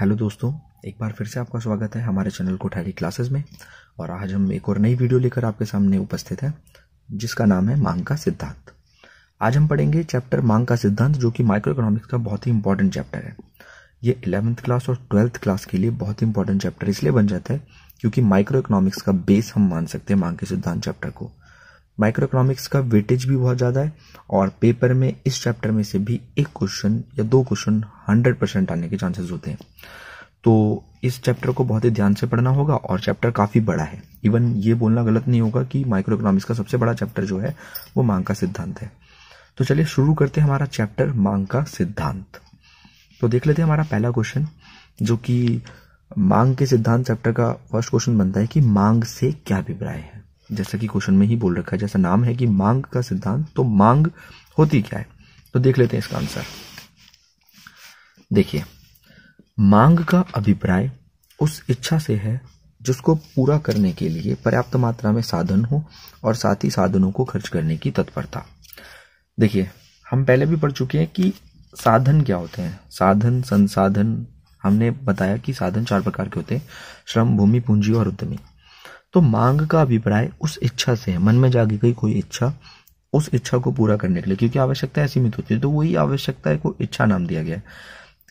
hello दोस्तों एक बार फिर से आपका स्वागत है हमारे चैनल कोठारी क्लासेस में और आज हम एक और नई वीडियो लेकर आपके सामने उपस्थित हैं जिसका नाम है मांग का सिद्धांत आज हम पढ़ेंगे चैप्टर मांग का सिद्धांत जो कि माइक्रो इकोनॉमिक्स का बहुत ही इंपॉर्टेंट चैप्टर है ये इलेवंथ क्लास और ट्वेल्थ क्लास के लिए बहुत ही इंपॉर्टेंट चैप्टर इसलिए बन जाता है क्योंकि माइक्रो इकोनॉमिक्स का बेस हम मान सकते हैं मांग के सिद्धांत चैप्टर को माइक्रो इकोनॉमिक्स का वेटेज भी बहुत ज़्यादा है और पेपर में इस चैप्टर में से भी एक क्वेश्चन या दो क्वेश्चन हंड्रेड परसेंट आने के चांसेस होते हैं तो इस चैप्टर को बहुत ही ध्यान से पढ़ना होगा और चैप्टर काफ़ी बड़ा है इवन ये बोलना गलत नहीं होगा कि माइक्रो इकोनॉमिक्स का सबसे बड़ा चैप्टर जो है वो मांग का सिद्धांत है तो चलिए शुरू करते हैं हमारा चैप्टर मांग का सिद्धांत तो देख लेते हैं हमारा पहला क्वेश्चन जो कि मांग के सिद्धांत चैप्टर का फर्स्ट क्वेश्चन बनता है कि मांग से क्या अभिप्राय है जैसा कि क्वेश्चन में ही बोल रखा है जैसा नाम है कि मांग का सिद्धांत तो मांग होती क्या है तो देख लेते हैं इसका आंसर देखिए मांग का अभिप्राय उस इच्छा से है जिसको पूरा करने के लिए पर्याप्त मात्रा में साधन हो और साथ ही साधनों को खर्च करने की तत्परता देखिए हम पहले भी पढ़ चुके हैं कि साधन क्या होते हैं साधन संसाधन हमने बताया कि साधन चार प्रकार के होते हैं श्रम भूमि पूंजी और उद्यमी तो मांग का अभिप्राय उस इच्छा से है मन में जागी गई कोई इच्छा उस इच्छा को पूरा करने के लिए क्योंकि आवश्यकता सीमित होती है तो वही आवश्यकता को इच्छा नाम दिया गया है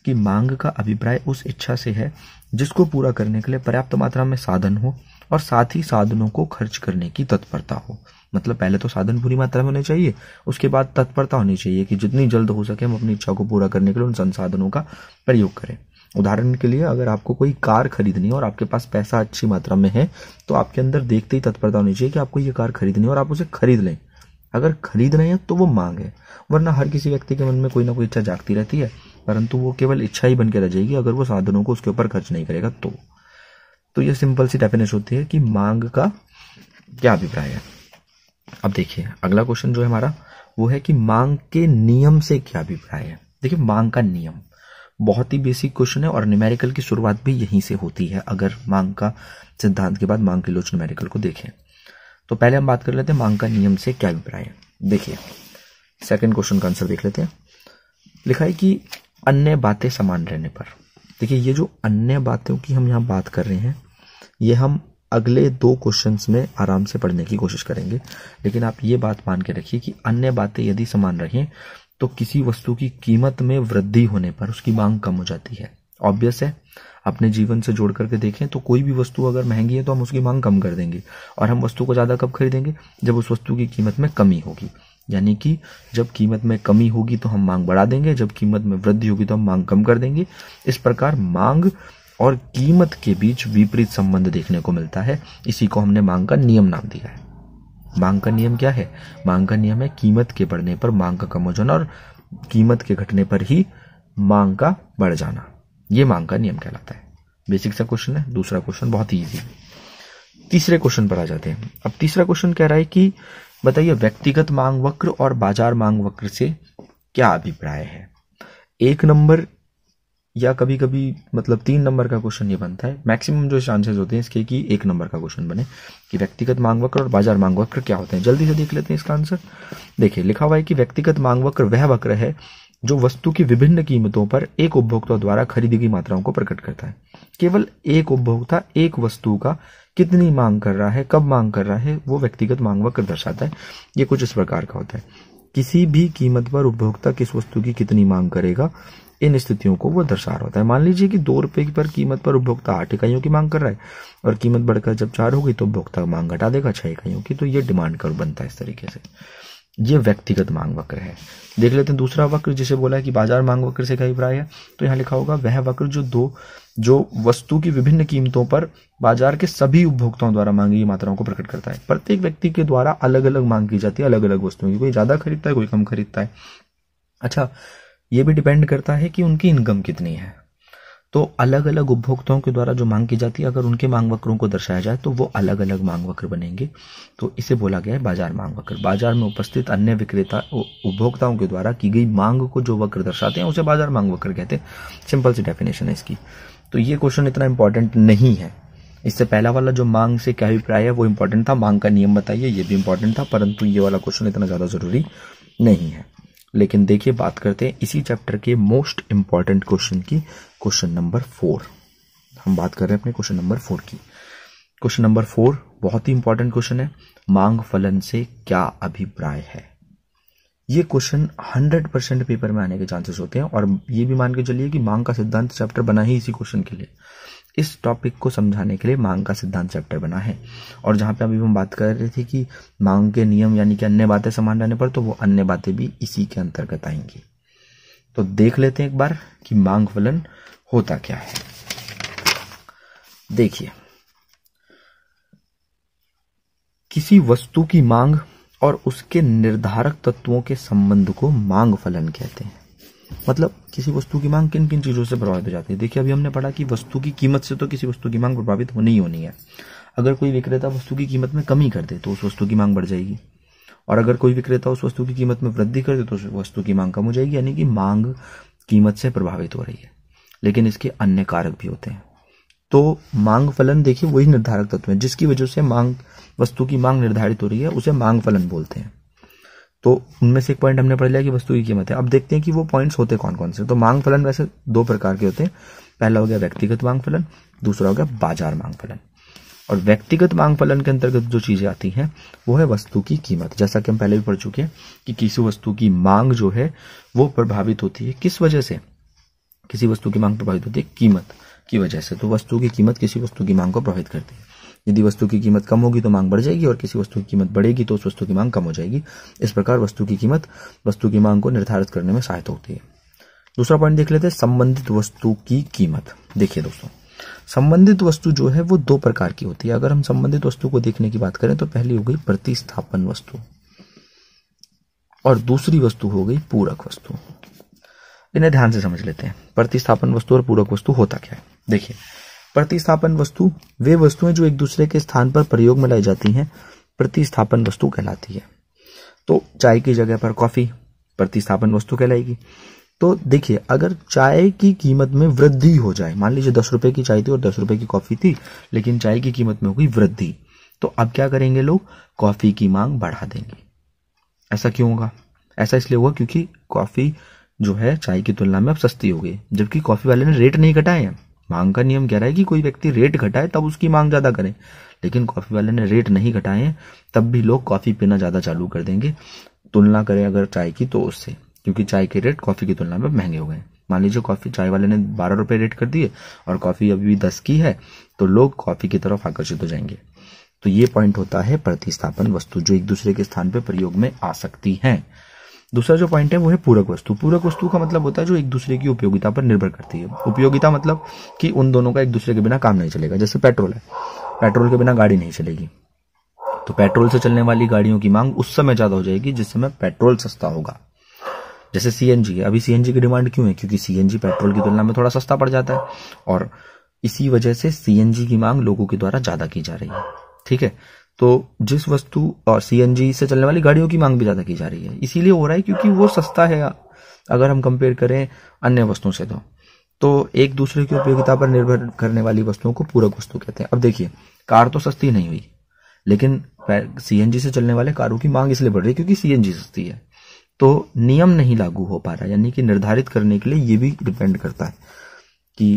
कि मांग का अभिप्राय उस इच्छा से है जिसको पूरा करने के लिए पर्याप्त मात्रा में साधन हो और साथ ही साधनों को खर्च करने की तत्परता हो मतलब पहले तो साधन पूरी मात्रा में होने चाहिए उसके बाद तत्परता होनी चाहिए कि जितनी जल्द हो सके हम अपनी इच्छा को पूरा करने के लिए उन संसाधनों का प्रयोग करें उदाहरण के लिए अगर आपको कोई कार खरीदनी है और आपके पास पैसा अच्छी मात्रा में है तो आपके अंदर देखते ही तत्परता होनी चाहिए कि आपको ये कार खरीदनी है और आप उसे खरीद लें अगर खरीद रहे हैं तो वो मांग है वरना हर किसी व्यक्ति के मन में कोई ना कोई इच्छा जागती रहती है परंतु वो केवल इच्छा ही बनकर रह जाएगी अगर वो साधनों को उसके ऊपर खर्च नहीं करेगा तो तो ये सिंपल सी डेफिनेशन होती है कि मांग का क्या अभिप्राय है अब देखिए अगला क्वेश्चन जो है हमारा वो है कि मांग के नियम से क्या अभिप्राय है देखिए मांग का नियम बहुत ही बेसिक क्वेश्चन है और न्यूमेरिकल की शुरुआत भी यहीं से होती है अगर मांग का सिद्धांत के बाद मांग के लोच न्यूमेरिकल को देखें तो पहले हम बात कर लेते हैं मांग का नियम से क्या अभिप्राय है देखिए सेकंड क्वेश्चन का आंसर देख लेते हैं लिखा है कि अन्य बातें समान रहने पर देखिए ये जो अन्य बातों की हम यहाँ बात कर रहे हैं ये हम अगले दो क्वेश्चंस में आराम से पढ़ने की कोशिश करेंगे लेकिन आप ये बात मान के रखिए कि अन्य बातें यदि समान रहें तो किसी वस्तु की कीमत में वृद्धि होने पर उसकी मांग कम हो जाती है ऑब्वियस है अपने जीवन से जोड़ करके देखें तो कोई भी वस्तु अगर महंगी है तो हम उसकी मांग कम कर देंगे और हम वस्तु को ज़्यादा कब खरीदेंगे जब उस वस्तु की कीमत में कमी होगी यानी कि जब कीमत में कमी होगी तो हम मांग बढ़ा देंगे जब कीमत में वृद्धि होगी तो हम मांग कम कर देंगे इस प्रकार मांग और कीमत के बीच विपरीत संबंध देखने को मिलता है इसी को हमने मांग का नियम नाम दिया है मांग का नियम क्या है मांग का नियम है कीमत के बढ़ने पर मांग का कम हो जाना और कीमत के घटने पर ही मांग का बढ़ जाना ये मांग का नियम कहलाता है बेसिक सा क्वेश्चन है दूसरा क्वेश्चन बहुत ही ईजी तीसरे क्वेश्चन पर आ जाते हैं अब तीसरा क्वेश्चन कह रहा है कि बताइए व्यक्तिगत मांग वक्र और बाजार मांग वक्र से क्या अभिप्राय है एक नंबर या कभी कभी मतलब तीन नंबर का क्वेश्चन ये बनता है मैक्सिमम जो चांसेस होते हैं इसके कि एक नंबर का क्वेश्चन बने कि व्यक्तिगत मांग वक्र और बाजार मांग वक्र क्या होते हैं जल्दी से देख लेते हैं इसका आंसर देखिए लिखा हुआ है कि व्यक्तिगत मांग वक्र वह वक्र है जो वस्तु की विभिन्न कीमतों पर एक उपभोक्ता द्वारा खरीदी गई मात्राओं को प्रकट करता है केवल एक उपभोक्ता एक वस्तु का कितनी मांग कर रहा है कब मांग कर रहा है वो व्यक्तिगत मांग वक्र दर्शाता है ये कुछ इस प्रकार का होता है किसी भी कीमत पर उपभोक्ता किस वस्तु की कितनी मांग करेगा इन स्थितियों को वो दर्शा रहा होता है मान लीजिए कि दो रुपये की पर कीमत पर उपभोक्ता आठ इकाइयों की मांग कर रहा है और कीमत बढ़कर जब चार होगी तो उपभोक्ता मांग घटा देगा छह इकाइयों की तो ये डिमांड कर बनता है इस तरीके से ये व्यक्तिगत मांग वक्र है देख लेते हैं दूसरा वक्र जिसे बोला है कि बाजार मांग वक्र से क्या प्राय है तो यहाँ लिखा होगा वह वक्र जो दो जो वस्तु की विभिन्न कीमतों पर बाजार के सभी उपभोक्ताओं द्वारा मांगी गई मात्राओं को प्रकट करता है प्रत्येक व्यक्ति के द्वारा अलग अलग मांग की जाती है अलग अलग वस्तुओं की कोई ज्यादा खरीदता है कोई कम खरीदता है अच्छा ये भी डिपेंड करता है कि उनकी इनकम कितनी है तो अलग अलग उपभोक्ताओं के द्वारा जो मांग की जाती है अगर उनके मांग वक्रों को दर्शाया जाए तो वो अलग अलग मांग वक्र बनेंगे तो इसे बोला गया है बाजार मांग वक्र बाजार में उपस्थित अन्य विक्रेता उपभोक्ताओं के द्वारा की गई मांग को जो वक्र दर्शाते हैं उसे बाजार मांग वक्र कहते हैं सिंपल सी डेफिनेशन है इसकी तो ये क्वेश्चन इतना इंपॉर्टेंट नहीं है इससे पहला वाला जो मांग से क्या अभिप्राय है वो इंपॉर्टेंट था मांग का नियम बताइए ये भी इंपॉर्टेंट था परंतु ये वाला क्वेश्चन इतना ज़्यादा ज़रूरी नहीं है लेकिन देखिए बात करते हैं इसी चैप्टर के मोस्ट इंपॉर्टेंट क्वेश्चन की क्वेश्चन नंबर फोर हम बात कर रहे हैं अपने क्वेश्चन नंबर फोर की क्वेश्चन नंबर फोर बहुत ही इंपॉर्टेंट क्वेश्चन है मांग फलन से क्या अभिप्राय है ये क्वेश्चन 100 परसेंट पेपर में आने के चांसेस होते हैं और ये भी मान के चलिए कि मांग का सिद्धांत चैप्टर बना ही इसी क्वेश्चन के लिए इस टॉपिक को समझाने के लिए मांग का सिद्धांत चैप्टर बना है और जहाँ पे अभी हम बात कर रहे थे कि मांग के नियम यानी कि अन्य बातें समान रहने पर तो वो अन्य बातें भी इसी के अंतर्गत आएंगी तो देख लेते हैं एक बार कि मांग फलन होता क्या है देखिए किसी वस्तु की मांग और उसके निर्धारक तत्वों के संबंध को मांग फलन कहते हैं मतलब किसी वस्तु की मांग किन किन चीज़ों से प्रभावित हो जाती है देखिए अभी हमने पढ़ा कि वस्तु की कीमत से तो किसी वस्तु की मांग प्रभावित होनी ही होनी है अगर कोई विक्रेता वस्तु की कीमत में कमी कर दे तो उस वस्तु की मांग बढ़ जाएगी और अगर कोई विक्रेता उस वस्तु की कीमत में वृद्धि कर दे तो उस वस्तु की मांग कम हो जाएगी यानी कि मांग कीमत से प्रभावित हो रही है लेकिन इसके अन्य कारक भी होते हैं तो मांग फलन देखिए वही निर्धारक तत्व है जिसकी वजह से मांग वस्तु की मांग निर्धारित हो रही है उसे मांग फलन बोलते हैं तो उनमें से एक पॉइंट हमने पढ़ लिया कि वस्तु की कीमत है अब देखते हैं कि वो पॉइंट्स होते कौन कौन से तो मांग फलन वैसे दो प्रकार के होते हैं पहला हो गया व्यक्तिगत मांग फलन दूसरा हो गया बाजार मांग फलन और व्यक्तिगत मांग फलन के अंतर्गत जो चीज़ें आती हैं वो है वस्तु की कीमत जैसा कि हम पहले भी पढ़ चुके हैं कि किसी वस्तु की मांग जो है वो प्रभावित होती है किस वजह से किसी वस्तु की मांग प्रभावित होती है कीमत की वजह से तो वस्तु की कीमत किसी वस्तु की मांग को प्रभावित करती है यदि वस्तु की कीमत कम होगी तो मांग बढ़ जाएगी और किसी वस्तु की कीमत बढ़ेगी तो उस वस्तु की मांग कम हो जाएगी इस प्रकार वस्तु की कीमत वस्तु की मांग को निर्धारित करने में सहायता होती है दूसरा पॉइंट देख लेते हैं संबंधित वस्तु की कीमत देखिए दोस्तों संबंधित वस्तु जो है वो दो प्रकार की होती है अगर हम संबंधित वस्तु को देखने की बात करें तो पहली हो गई प्रतिस्थापन वस्तु और दूसरी वस्तु हो गई पूरक वस्तु इन्हें ध्यान से समझ लेते हैं प्रतिस्थापन वस्तु और पूरक वस्तु होता क्या है देखिए प्रतिस्थापन वस्तु वे वस्तुएं जो एक दूसरे के स्थान पर प्रयोग में लाई जाती हैं प्रतिस्थापन वस्तु कहलाती है तो चाय की जगह पर कॉफी प्रतिस्थापन वस्तु कहलाएगी तो देखिए अगर चाय की कीमत में वृद्धि हो जाए मान लीजिए दस रुपए की चाय थी और दस रुपए की कॉफी थी लेकिन चाय की कीमत में होगी वृद्धि तो अब क्या करेंगे लोग कॉफी की मांग बढ़ा देंगे ऐसा क्यों होगा ऐसा इसलिए होगा क्योंकि कॉफी जो है चाय की तुलना में अब सस्ती हो गई जबकि कॉफी वाले ने रेट नहीं घटाए हैं मांग का नियम कह रहा है कि कोई व्यक्ति रेट घटाए तब उसकी मांग ज्यादा करे लेकिन कॉफी वाले ने रेट नहीं घटाए तब भी लोग कॉफी पीना ज्यादा चालू कर देंगे तुलना करें अगर चाय की तो उससे क्योंकि चाय के रेट कॉफी की तुलना में महंगे हो गए मान लीजिए कॉफी चाय वाले ने बारह रुपए रेट कर दिए और कॉफी अभी दस की है तो लोग कॉफी की तरफ आकर्षित हो जाएंगे तो ये पॉइंट होता है प्रतिस्थापन वस्तु जो एक दूसरे के स्थान पर प्रयोग में आ सकती है दूसरा जो पॉइंट है वो है पूरक वस्तु पूरक वस्तु का मतलब होता है जो एक दूसरे की उपयोगिता पर निर्भर करती है उपयोगिता मतलब कि उन दोनों का एक दूसरे के बिना काम नहीं चलेगा जैसे पेट्रोल है पेट्रोल के बिना गाड़ी नहीं चलेगी तो पेट्रोल से चलने वाली गाड़ियों की मांग उस समय ज्यादा हो जाएगी जिस समय पेट्रोल सस्ता होगा जैसे सीएनजी है अभी सीएनजी की डिमांड क्यों है क्योंकि सीएनजी पेट्रोल की तुलना में थोड़ा सस्ता पड़ जाता है और इसी वजह से सीएनजी की मांग लोगों के द्वारा ज्यादा की जा रही है ठीक है तो जिस वस्तु और सीएनजी से चलने वाली गाड़ियों की मांग भी ज़्यादा की जा रही है इसीलिए हो रहा है क्योंकि वो सस्ता है अगर हम कंपेयर करें अन्य वस्तुओं से तो तो एक दूसरे की उपयोगिता पर निर्भर करने वाली वस्तुओं को पूरक वस्तु कहते हैं अब देखिए कार तो सस्ती नहीं हुई लेकिन सीएनजी से चलने वाले कारों की मांग इसलिए बढ़ रही है क्योंकि सीएनजी सस्ती है तो नियम नहीं लागू हो पा रहा यानी कि निर्धारित करने के लिए ये भी डिपेंड करता है कि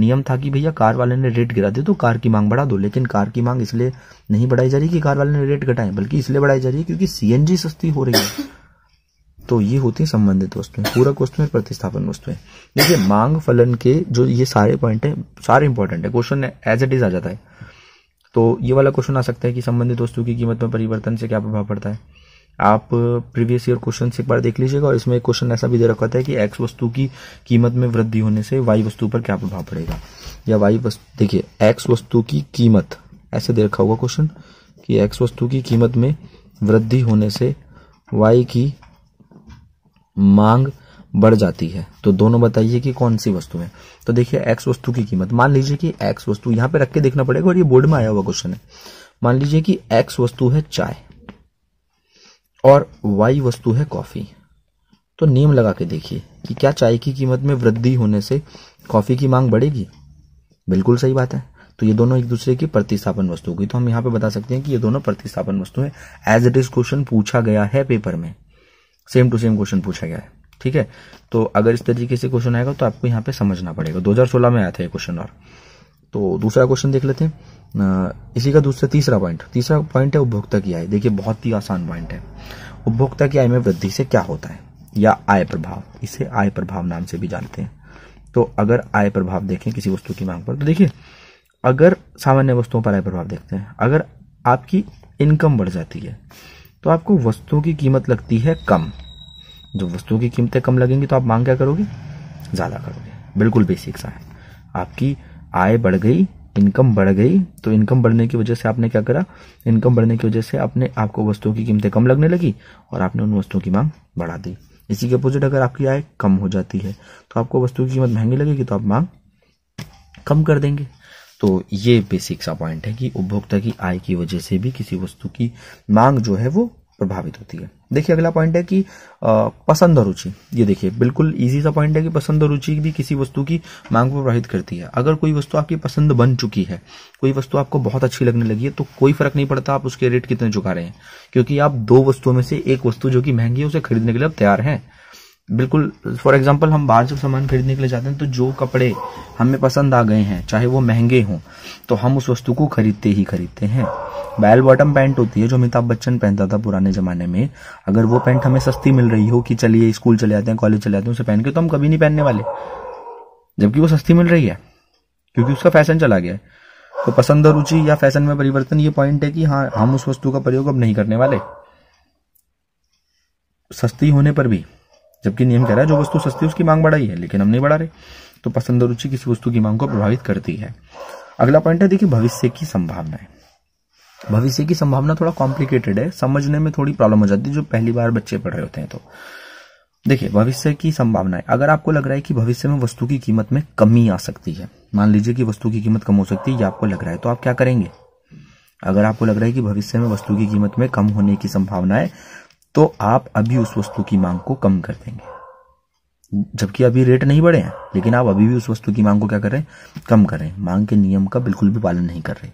नियम था कि भैया कार वाले ने रेट गिरा दे तो कार की मांग बढ़ा दो लेकिन कार की मांग इसलिए नहीं बढ़ाई जा रही कि कार वाले ने रेट घटाए बल्कि इसलिए बढ़ाई जा रही है क्योंकि सीएनजी सस्ती हो रही है तो ये होती है संबंधित वस्तुएं पूरक वस्तुएं प्रतिस्थापन वस्तुएं देखिए मांग फलन के जो ये सारे पॉइंट है सारे इंपॉर्टेंट है क्वेश्चन एज इट इज आ जाता है तो ये वाला क्वेश्चन आ सकता है कि संबंधित वस्तु की कीमत में परिवर्तन से क्या प्रभाव पड़ता है आप प्रीवियस ईयर क्वेश्चन एक बार देख लीजिएगा और इसमें एक क्वेश्चन ऐसा भी दे रखा था कि एक्स वस्तु की कीमत में वृद्धि होने से वाई वस्तु पर क्या प्रभाव पड़ेगा या वाई वस्तु देखिए एक्स वस्तु की कीमत ऐसे दे रखा होगा क्वेश्चन कि एक्स वस्तु की कीमत में वृद्धि होने से वाई की मांग बढ़ जाती है तो दोनों बताइए कि कौन सी वस्तु है तो देखिए एक्स वस्तु की कीमत मान लीजिए कि एक्स वस्तु यहाँ पे रख के देखना पड़ेगा और ये बोर्ड में आया हुआ क्वेश्चन है मान लीजिए कि एक्स वस्तु है चाय और वाई वस्तु है कॉफ़ी तो नियम लगा के देखिए कि क्या चाय की कीमत में वृद्धि होने से कॉफ़ी की मांग बढ़ेगी बिल्कुल सही बात है तो ये दोनों एक दूसरे की प्रतिस्थापन वस्तु होगी तो हम यहां पे बता सकते हैं कि ये दोनों प्रतिस्थापन वस्तु है एज इट इज क्वेश्चन पूछा गया है पेपर में सेम टू सेम क्वेश्चन पूछा गया है ठीक है तो अगर इस तरीके से क्वेश्चन आएगा तो आपको यहाँ पे समझना पड़ेगा 2016 में आया था ये क्वेश्चन और तो दूसरा क्वेश्चन देख लेते हैं इसी का दूसरा तीसरा पॉइंट तीसरा पॉइंट है उपभोक्ता की आय देखिए बहुत ही आसान पॉइंट है उपभोक्ता की आय में वृद्धि से क्या होता है या आय प्रभाव इसे आय प्रभाव नाम से भी जानते हैं तो अगर आय प्रभाव देखें किसी वस्तु की मांग पर तो देखिए अगर सामान्य वस्तुओं पर आय प्रभाव देखते हैं अगर आपकी इनकम बढ़ जाती है तो आपको वस्तुओं की कीमत लगती है कम जब वस्तुओं की कीमतें कम लगेंगी तो आप मांग क्या करोगे ज़्यादा करोगे बिल्कुल बेसिक सा है आपकी आय बढ़ गई इनकम बढ़ गई तो इनकम बढ़ने की वजह से आपने क्या करा इनकम बढ़ने की वजह से आपने आपको वस्तुओं की कीमतें कम लगने लगी और आपने उन वस्तुओं की मांग बढ़ा दी इसी के अपोजिट अगर आपकी आय कम हो जाती है तो आपको वस्तु की कीमत महंगी लगेगी तो आप मांग कम कर देंगे तो ये बेसिक सा पॉइंट है कि उपभोक्ता की आय की वजह से भी किसी वस्तु की मांग जो है वो प्रभावित होती है देखिए अगला पॉइंट है कि पसंद और रुचि ये देखिए बिल्कुल इजी सा पॉइंट है कि पसंद और रुचि भी किसी वस्तु की मांग को प्रभावित करती है अगर कोई वस्तु आपकी पसंद बन चुकी है कोई वस्तु आपको बहुत अच्छी लगने लगी है तो कोई फर्क नहीं पड़ता आप उसके रेट कितने चुका रहे हैं क्योंकि आप दो वस्तुओं में से एक वस्तु जो कि महंगी है उसे खरीदने के लिए आप तैयार हैं बिल्कुल फॉर एग्जाम्पल हम बाहर से सामान खरीदने के लिए जाते हैं तो जो कपड़े हमें पसंद आ गए हैं चाहे वो महंगे हों तो हम उस वस्तु को खरीदते ही खरीदते हैं बैल बॉटम पैंट होती है जो अमिताभ बच्चन पहनता था पुराने जमाने में अगर वो पैंट हमें सस्ती मिल रही हो कि चलिए स्कूल चले जाते हैं कॉलेज चले जाते हैं उसे पहन के तो हम कभी नहीं पहनने वाले जबकि वो सस्ती मिल रही है क्योंकि उसका फैशन चला गया है तो पसंद और रुचि या फैशन में परिवर्तन ये पॉइंट है कि हाँ हम उस वस्तु का प्रयोग अब नहीं करने वाले सस्ती होने पर भी जबकि नियम कह रहा है जो वस्तु सस्ती है उसकी मांग बढ़ाई है लेकिन हम नहीं बढ़ा रहे तो पसंद और रुचि किसी वस्तु की मांग को प्रभावित करती है अगला पॉइंट है देखिए भविष्य की संभावना है भविष्य की संभावना थोड़ा कॉम्प्लिकेटेड है समझने में थोड़ी प्रॉब्लम हो जाती है जो पहली बार बच्चे पढ़ रहे होते हैं तो देखिए भविष्य की संभावना है अगर आपको लग रहा है कि भविष्य में वस्तु की कीमत में कमी आ सकती है मान लीजिए कि वस्तु की कीमत कम हो सकती है या आपको लग रहा है तो आप क्या करेंगे अगर आपको लग रहा है कि भविष्य में वस्तु की कीमत में कम होने की संभावना है तो आप अभी उस वस्तु की मांग को कम कर देंगे जबकि अभी रेट नहीं बढ़े हैं लेकिन आप अभी भी उस वस्तु की मांग को क्या कर रहे हैं कम कर रहे हैं मांग के नियम का बिल्कुल भी पालन नहीं कर रहे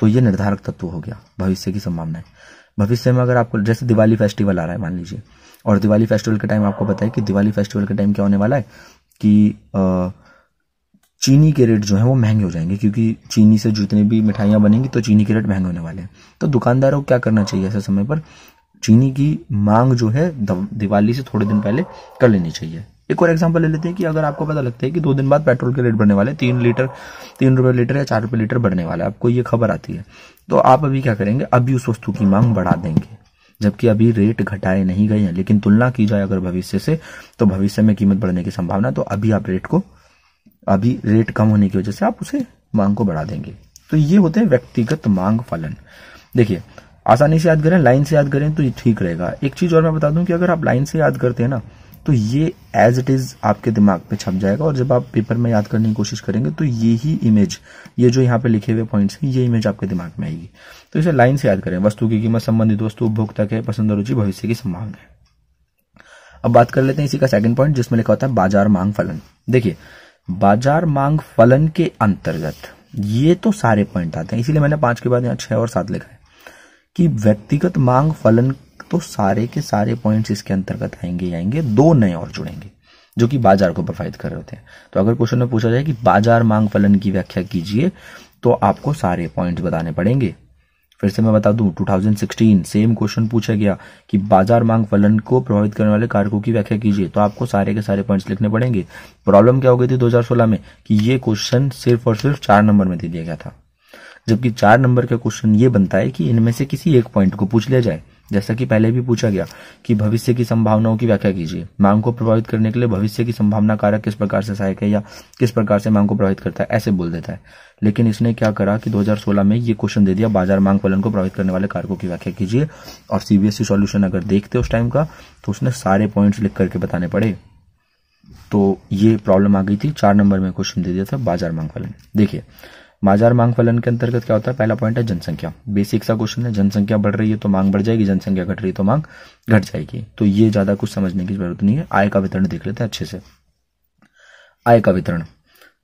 तो ये निर्धारक तत्व हो गया भविष्य की संभावना है भविष्य में अगर आपको जैसे दिवाली फेस्टिवल आ रहा है मान लीजिए और दिवाली फेस्टिवल के टाइम आपको पता है कि दिवाली फेस्टिवल के टाइम क्या होने वाला है कि आ, चीनी के रेट जो है वो महंगे हो जाएंगे क्योंकि चीनी से जितने भी मिठाइयां बनेंगी तो चीनी के रेट महंगे होने वाले हैं तो दुकानदारों को क्या करना चाहिए ऐसे समय पर चीनी की मांग जो है दिवाली से थोड़े दिन पहले कर लेनी चाहिए एक और एग्जाम्पल ले लेते हैं कि अगर आपको पता लगता है कि दो दिन बाद पेट्रोल के रेट बढ़ने वाले तीन लीटर तीन रुपए लीटर या चार रुपए लीटर बढ़ने वाला है आपको ये खबर आती है तो आप अभी क्या करेंगे अभी उस वस्तु की मांग बढ़ा देंगे जबकि अभी रेट घटाए नहीं गए हैं लेकिन तुलना की जाए अगर भविष्य से तो भविष्य में कीमत बढ़ने की संभावना तो अभी आप रेट को अभी रेट कम होने की वजह से आप उसे मांग को बढ़ा देंगे तो ये होते हैं व्यक्तिगत मांग फलन देखिए आसानी से याद करें लाइन से याद करें तो ये ठीक रहेगा एक चीज और मैं बता दूं कि अगर आप लाइन से याद करते हैं ना तो ये एज इट इज आपके दिमाग पे छप जाएगा और जब आप पेपर में याद करने की कोशिश करेंगे तो ये ही इमेज ये जो यहाँ पे लिखे हुए पॉइंट्स हैं ये इमेज आपके दिमाग में आएगी तो इसे लाइन से याद करें वस्तु की कीमत संबंधित वस्तु उपभोक्ता के पसंद रुचि भविष्य की संभावना है अब बात कर लेते हैं इसी का सेकंड पॉइंट जिसमें लिखा होता है बाजार मांग फलन देखिए बाजार मांग फलन के अंतर्गत ये तो सारे पॉइंट आते हैं इसीलिए मैंने पांच के बाद यहाँ छह और सात लिखा है कि व्यक्तिगत मांग फलन तो सारे के सारे पॉइंट्स इसके अंतर्गत आएंगे आएंगे दो नए और जुड़ेंगे जो कि बाजार को प्रभावित कर रहे होते हैं तो अगर क्वेश्चन में पूछा जाए कि बाजार मांग फलन की व्याख्या कीजिए तो आपको सारे पॉइंट्स बताने पड़ेंगे फिर से मैं बता दूं 2016 सेम क्वेश्चन पूछा गया कि बाजार मांग फलन को प्रभावित करने वाले कारकों की व्याख्या कीजिए तो आपको सारे के सारे पॉइंट्स लिखने पड़ेंगे प्रॉब्लम क्या हो गई थी 2016 में कि ये क्वेश्चन सिर्फ और सिर्फ चार नंबर में दे दिया गया था जबकि चार नंबर का क्वेश्चन ये बनता है कि इनमें से किसी एक पॉइंट को पूछ लिया जाए जैसा कि पहले भी पूछा गया कि भविष्य की संभावनाओं की व्याख्या कीजिए मांग को प्रभावित करने के लिए भविष्य की संभावना कारक किस प्रकार से सहायक है या किस प्रकार से मांग को प्रभावित करता है ऐसे बोल देता है लेकिन इसने क्या करा कि 2016 में ये क्वेश्चन दे दिया बाजार मांग फलन को प्रभावित करने वाले कारकों की व्याख्या कीजिए और सीबीएसई सोल्यूशन e अगर देखते उस टाइम का तो उसने सारे पॉइंट लिख करके बताने पड़े तो ये प्रॉब्लम आ गई थी चार नंबर में क्वेश्चन दे दिया था बाजार मांग फलन देखिए बाजार मांग फलन के अंतर्गत क्या होता है पहला पॉइंट है जनसंख्या बेसिक सा क्वेश्चन है जनसंख्या बढ़ रही है तो मांग बढ़ जाएगी जनसंख्या घट रही है तो मांग घट जाएगी तो ये ज्यादा कुछ समझने की जरूरत नहीं है आय का वितरण देख लेते हैं अच्छे से आय का वितरण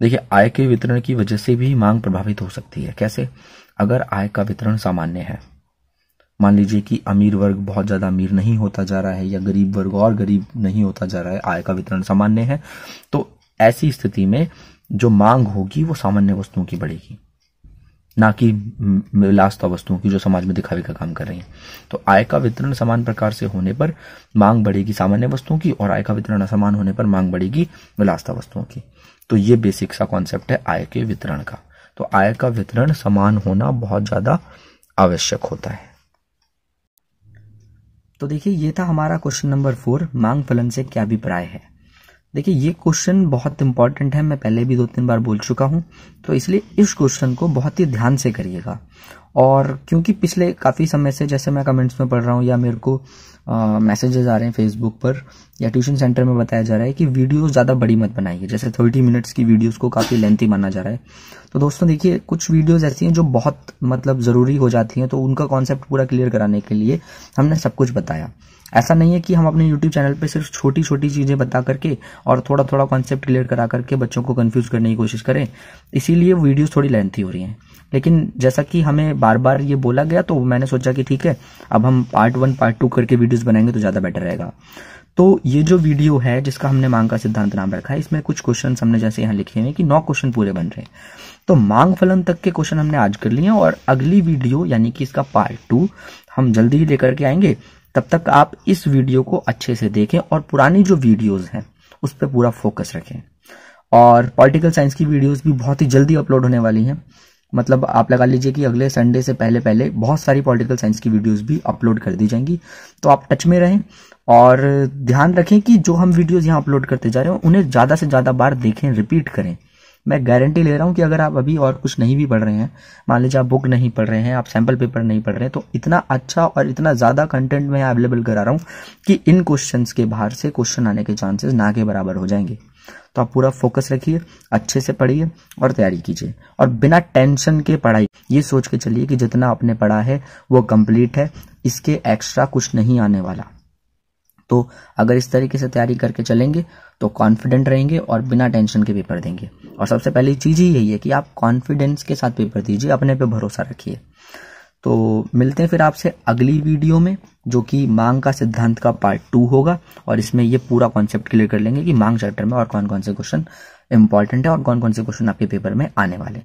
देखिए आय के वितरण की वजह से भी मांग प्रभावित हो सकती है कैसे अगर आय का वितरण सामान्य है मान लीजिए कि अमीर वर्ग बहुत ज़्यादा अमीर नहीं होता जा रहा है या गरीब वर्ग और गरीब नहीं होता जा रहा है आय का वितरण सामान्य है तो ऐसी स्थिति में जो मांग होगी वो सामान्य वस्तुओं की बढ़ेगी ना कि विलासता वस्तुओं की जो समाज में दिखावे का काम कर रही है तो आय का वितरण समान प्रकार से होने पर मांग बढ़ेगी सामान्य वस्तुओं की और आय का वितरण असमान होने पर मांग बढ़ेगी विलासता वस्तुओं की तो ये बेसिक सा कॉन्सेप्ट है आय के वितरण का तो आय का वितरण समान होना बहुत ज्यादा आवश्यक होता है तो देखिए ये था हमारा क्वेश्चन नंबर फोर मांग फलन से क्या अभिप्राय है देखिए ये क्वेश्चन बहुत इंपॉर्टेंट है मैं पहले भी दो तीन बार बोल चुका हूँ तो इसलिए इस क्वेश्चन को बहुत ही ध्यान से करिएगा और क्योंकि पिछले काफ़ी समय से जैसे मैं कमेंट्स में पढ़ रहा हूँ या मेरे को मैसेजेस आ रहे हैं फेसबुक पर या ट्यूशन सेंटर में बताया जा रहा है कि वीडियो ज़्यादा बड़ी मत बनाइए जैसे थर्टी मिनट्स की वीडियोज़ को काफ़ी लेंथी माना जा रहा है तो दोस्तों देखिए कुछ वीडियोज़ ऐसी हैं जो बहुत मतलब ज़रूरी हो जाती हैं तो उनका कॉन्सेप्ट पूरा क्लियर कराने के लिए हमने सब कुछ बताया ऐसा नहीं है कि हम अपने यूट्यूब चैनल पर सिर्फ छोटी छोटी चीज़ें बता करके और थोड़ा थोड़ा कॉन्सेप्ट क्लियर करा करके बच्चों को कन्फ्यूज करने की कोशिश करें इसीलिए वीडियोज थोड़ी लेंथी हो रही हैं लेकिन जैसा कि हमें बार बार ये बोला गया तो मैंने सोचा कि ठीक है अब हम पार्ट वन पार्ट टू करके वीडियो वीडियोस बनाएंगे तो ज़्यादा बेटर रहेगा तो ये जो वीडियो है जिसका हमने मांग का सिद्धांत नाम रखा है इसमें कुछ क्वेश्चन हमने जैसे यहाँ लिखे हैं कि नौ क्वेश्चन पूरे बन रहे हैं तो मांग फलन तक के क्वेश्चन हमने आज कर लिए और अगली वीडियो यानी कि इसका पार्ट टू हम जल्दी ही लेकर के आएंगे तब तक आप इस वीडियो को अच्छे से देखें और पुरानी जो वीडियोज हैं उस पर पूरा फोकस रखें और पॉलिटिकल साइंस की वीडियोज़ भी बहुत ही जल्दी अपलोड होने वाली हैं मतलब आप लगा लीजिए कि अगले संडे से पहले पहले बहुत सारी पॉलिटिकल साइंस की वीडियोस भी अपलोड कर दी जाएंगी तो आप टच में रहें और ध्यान रखें कि जो हम वीडियोस यहाँ अपलोड करते जा रहे हैं उन्हें ज़्यादा से ज़्यादा बार देखें रिपीट करें मैं गारंटी ले रहा हूँ कि अगर आप अभी और कुछ नहीं भी पढ़ रहे हैं मान लीजिए आप बुक नहीं पढ़ रहे हैं आप सैम्पल पेपर नहीं पढ़ रहे हैं तो इतना अच्छा और इतना ज़्यादा कंटेंट मैं अवेलेबल करा रहा हूँ कि इन क्वेश्चन के बाहर से क्वेश्चन आने के चांसेस ना के बराबर हो जाएंगे तो आप पूरा फोकस रखिए अच्छे से पढ़िए और तैयारी कीजिए और बिना टेंशन के पढ़ाई ये सोच के चलिए कि जितना आपने पढ़ा है वो कंप्लीट है इसके एक्स्ट्रा कुछ नहीं आने वाला तो अगर इस तरीके से तैयारी करके चलेंगे तो कॉन्फिडेंट रहेंगे और बिना टेंशन के पेपर देंगे और सबसे पहली चीज़ ही यही है कि आप कॉन्फिडेंस के साथ पेपर दीजिए अपने पे भरोसा रखिए तो मिलते हैं फिर आपसे अगली वीडियो में जो कि मांग का सिद्धांत का पार्ट टू होगा और इसमें ये पूरा कॉन्सेप्ट क्लियर कर लेंगे कि मांग चैप्टर में और कौन कौन से क्वेश्चन इंपॉर्टेंट है और कौन कौन से क्वेश्चन आपके पेपर में आने वाले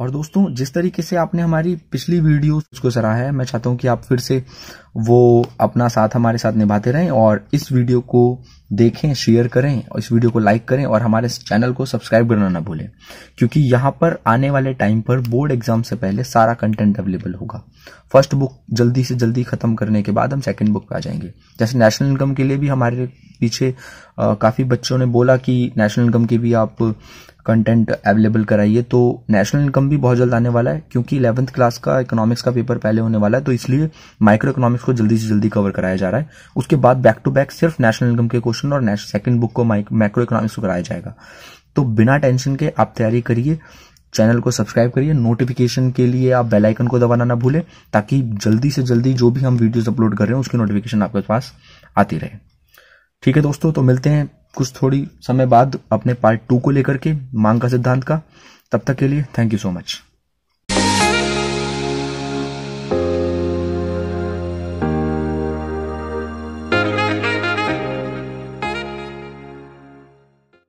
और दोस्तों जिस तरीके से आपने हमारी पिछली वीडियो उसको सराहा है मैं चाहता हूँ कि आप फिर से वो अपना साथ हमारे साथ निभाते रहें और इस वीडियो को देखें शेयर करें और इस वीडियो को लाइक करें और हमारे चैनल को सब्सक्राइब करना ना भूलें क्योंकि यहाँ पर आने वाले टाइम पर बोर्ड एग्जाम से पहले सारा कंटेंट अवेलेबल होगा फर्स्ट बुक जल्दी से जल्दी खत्म करने के बाद हम सेकेंड बुक पर आ जाएंगे जैसे नेशनल इनकम के लिए भी हमारे पीछे काफ़ी बच्चों ने बोला कि नेशनल इनकम की भी आप कंटेंट अवेलेबल कराइए तो नेशनल इनकम भी बहुत जल्द आने वाला है क्योंकि इलेवंथ क्लास का इकोनॉमिक्स का पेपर पहले होने वाला है तो इसलिए माइक्रो इकोनॉमिक्स को जल्दी से जल्दी कवर कराया जा रहा है उसके बाद बैक टू बैक सिर्फ नेशनल इनकम के क्वेश्चन और सेकंड बुक को माइक्रो इकोनॉमिक्स को कराया जाएगा तो बिना टेंशन के आप तैयारी करिए चैनल को सब्सक्राइब करिए नोटिफिकेशन के लिए आप बेल आइकन को दबाना ना भूलें ताकि जल्दी से जल्दी जो भी हम वीडियोस अपलोड कर रहे हैं उसकी नोटिफिकेशन आपके पास आती रहे ठीक है दोस्तों तो मिलते हैं कुछ थोड़ी समय बाद अपने पार्ट टू को लेकर के मांग का सिद्धांत का तब तक के लिए थैंक यू सो मच